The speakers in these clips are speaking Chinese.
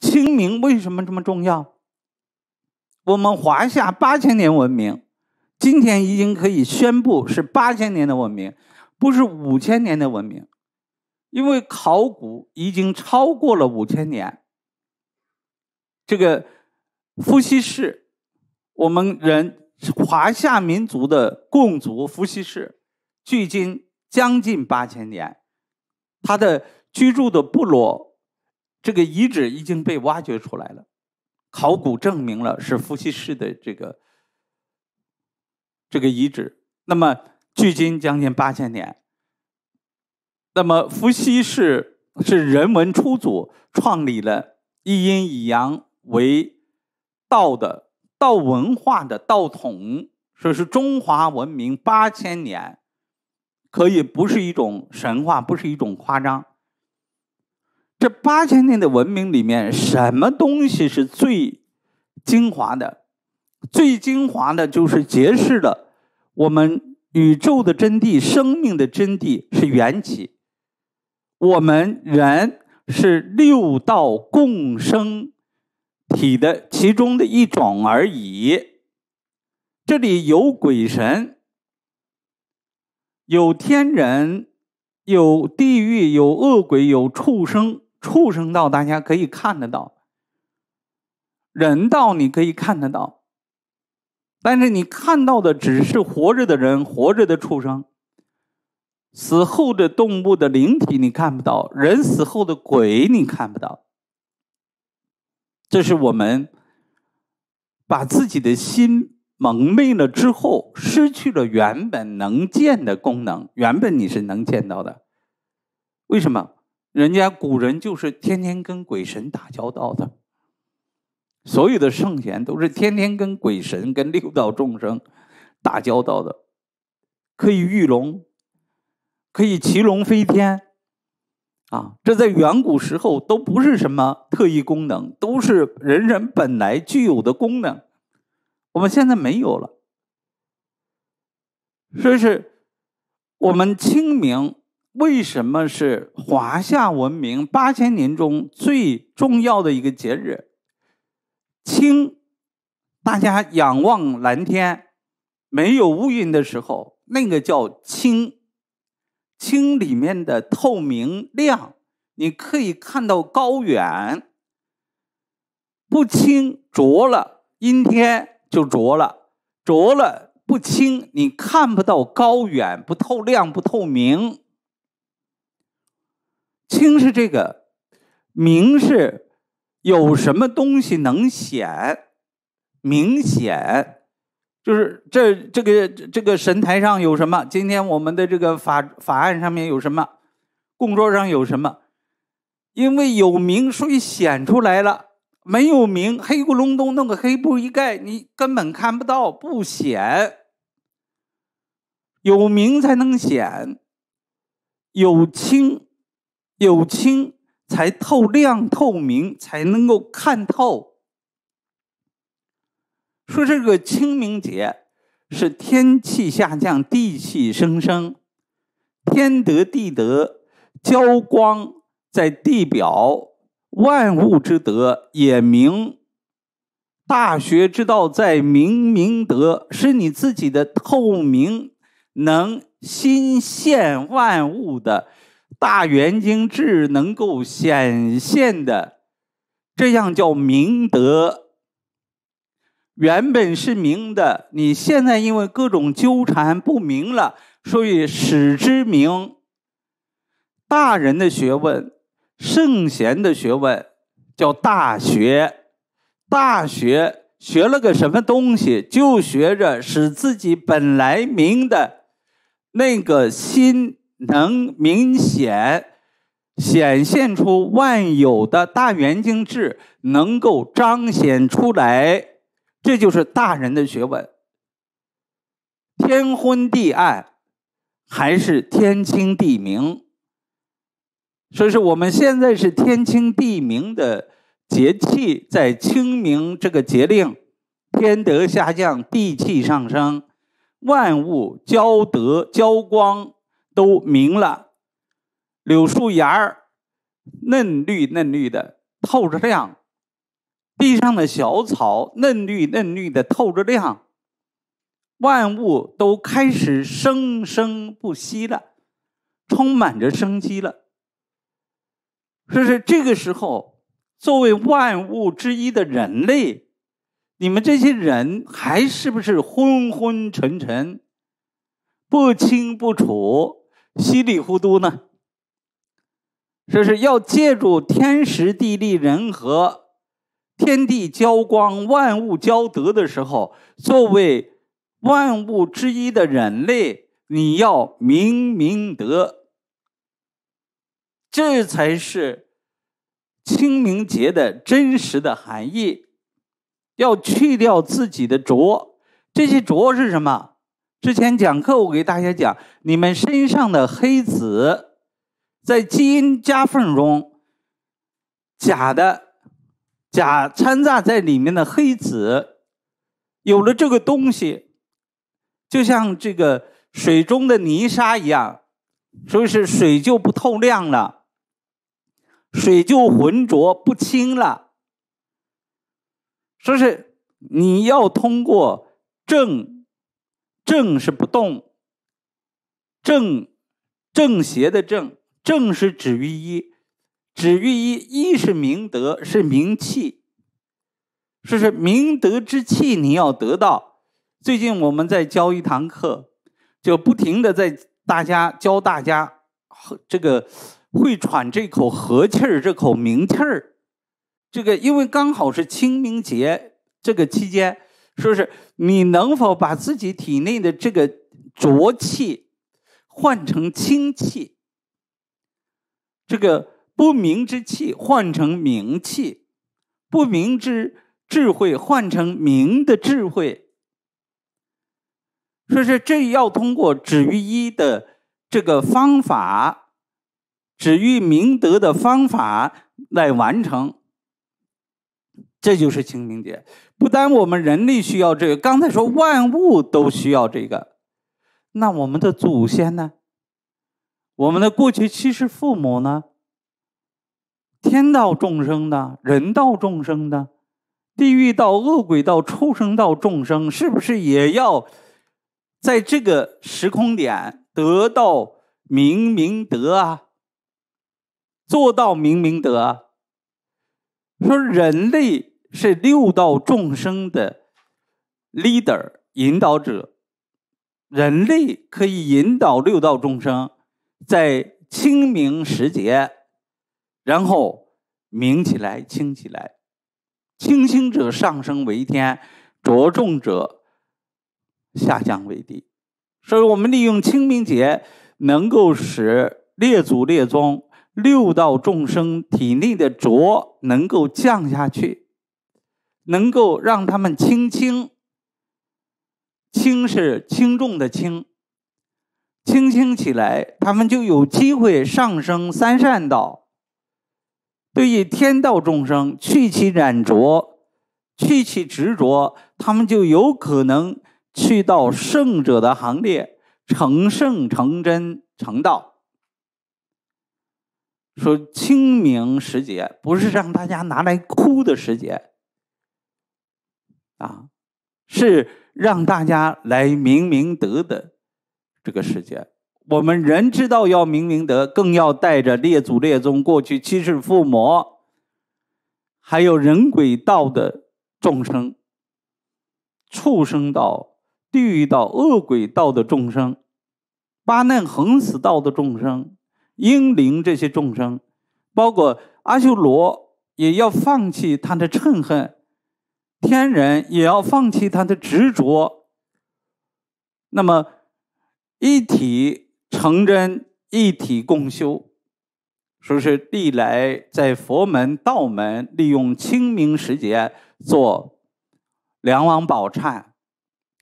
清明为什么这么重要？我们华夏八千年文明，今天已经可以宣布是八千年的文明，不是五千年的文明，因为考古已经超过了五千年。这个伏羲氏，我们人华夏民族的共族伏羲氏，距今将近八千年，他的居住的部落。这个遗址已经被挖掘出来了，考古证明了是伏羲氏的这个这个遗址。那么距今将近八千年。那么伏羲氏是人文初祖，创立了一阴一阳为道的道文化的道统，说是中华文明八千年，可以不是一种神话，不是一种夸张。这八千年的文明里面，什么东西是最精华的？最精华的就是揭示了我们宇宙的真谛、生命的真谛是缘起。我们人是六道共生体的其中的一种而已。这里有鬼神，有天人，有地狱，有恶鬼，有畜生。畜生道，大家可以看得到；人道，你可以看得到。但是你看到的只是活着的人、活着的畜生，死后的动物的灵体你看不到，人死后的鬼你看不到。这是我们把自己的心蒙昧了之后，失去了原本能见的功能。原本你是能见到的，为什么？人家古人就是天天跟鬼神打交道的，所有的圣贤都是天天跟鬼神、跟六道众生打交道的，可以御龙，可以骑龙飞天，啊，这在远古时候都不是什么特异功能，都是人人本来具有的功能，我们现在没有了。所以是我们清明。为什么是华夏文明八千年中最重要的一个节日？清，大家仰望蓝天，没有乌云的时候，那个叫清，清里面的透明亮，你可以看到高远。不清浊了，阴天就浊了，浊了不清，你看不到高远，不透亮，不透明。清是这个，明是有什么东西能显，明显，就是这这个这个神台上有什么，今天我们的这个法法案上面有什么，供桌上有什么，因为有明，所以显出来了，没有明，黑咕隆咚弄个黑布一盖，你根本看不到不显，有明才能显，有清。有清才透亮，透明才能够看透。说这个清明节，是天气下降，地气升升，天德地德交光在地表，万物之德也明。大学之道在明明德，是你自己的透明，能心现万物的。大圆经智能够显现的，这样叫明德。原本是明的，你现在因为各种纠缠不明了，所以使之明。大人的学问，圣贤的学问，叫大学。大学学了个什么东西，就学着使自己本来明的那个心。能明显显现出万有的大圆镜智，能够彰显出来，这就是大人的学问。天昏地暗还是天清地明？所以说我们现在是天清地明的节气，在清明这个节令，天德下降，地气上升，万物交德交光。都明了，柳树芽儿嫩绿嫩绿的，透着亮；地上的小草嫩绿嫩绿的，透着亮。万物都开始生生不息了，充满着生机了。说是这个时候，作为万物之一的人类，你们这些人还是不是昏昏沉沉、不清不楚？稀里糊涂呢，这是要借助天时地利人和，天地交光，万物交德的时候，作为万物之一的人类，你要明明德，这才是清明节的真实的含义。要去掉自己的浊，这些浊是什么？之前讲课，我给大家讲，你们身上的黑子，在基因夹缝中，假的，假掺杂在里面的黑子，有了这个东西，就像这个水中的泥沙一样，所以是水就不透亮了，水就浑浊不清了，说是你要通过正。正是不动，正正邪的正，正是止于一，止于一一是明德，是明气，是是明德之气，你要得到。最近我们在教一堂课，就不停的在大家教大家和这个会喘这口和气儿，这口明气儿，这个因为刚好是清明节这个期间。说是你能否把自己体内的这个浊气换成清气，这个不明之气换成明气，不明之智慧换成明的智慧？说是这要通过止于一的这个方法，止于明德的方法来完成。这就是清明节，不单我们人类需要这个，刚才说万物都需要这个，那我们的祖先呢？我们的过去七世父母呢？天道众生的，人道众生的，地狱道、恶鬼道、畜生道众生，是不是也要在这个时空点得到明明德啊？做到明明德？说人类。是六道众生的 leader 引导者，人类可以引导六道众生，在清明时节，然后明起来，清起来，清清者上升为天，着重者下降为地，所以我们利用清明节，能够使列祖列宗、六道众生体内的浊能够降下去。能够让他们清清，清是轻重的清，清清起来，他们就有机会上升三善道。对于天道众生，去其染浊，去其执着，他们就有可能去到圣者的行列，成圣、成真、成道。说清明时节，不是让大家拿来哭的时节。啊，是让大家来明明德的这个世界。我们人知道要明明德，更要带着列祖列宗过去七世父母，还有人鬼道的众生、畜生道、地狱道、恶鬼道的众生、八难横死道的众生、英灵这些众生，包括阿修罗，也要放弃他的嗔恨。天人也要放弃他的执着，那么一体成真，一体共修，说是历来在佛门、道门利用清明时节做梁王宝忏，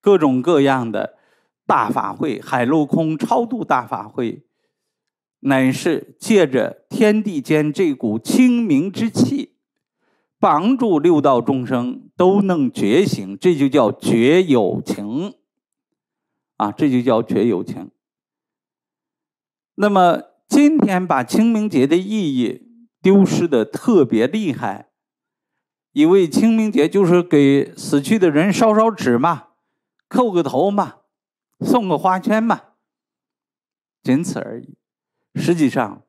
各种各样的大法会、海陆空超度大法会，乃是借着天地间这股清明之气，帮助六道众生。都能觉醒，这就叫绝有情啊！这就叫绝有情。那么，今天把清明节的意义丢失的特别厉害，以为清明节就是给死去的人烧烧纸嘛，叩个头嘛，送个花圈嘛，仅此而已。实际上，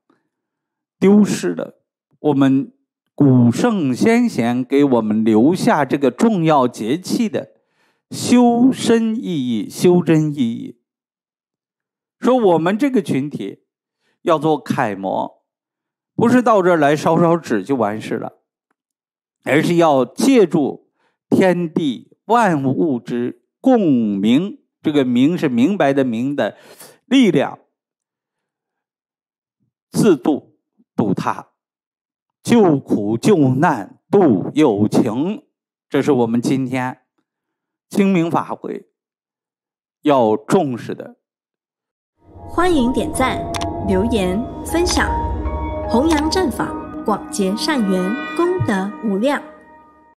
丢失的我们。古圣先贤给我们留下这个重要节气的修身意义、修真意义。说我们这个群体要做楷模，不是到这儿来烧烧纸就完事了，而是要借助天地万物之共鸣，这个“明”是明白的“明”的力量，自度度他。救苦救难度有情，这是我们今天清明法会要重视的。欢迎点赞、留言、分享，弘扬正法，广结善缘，功德无量。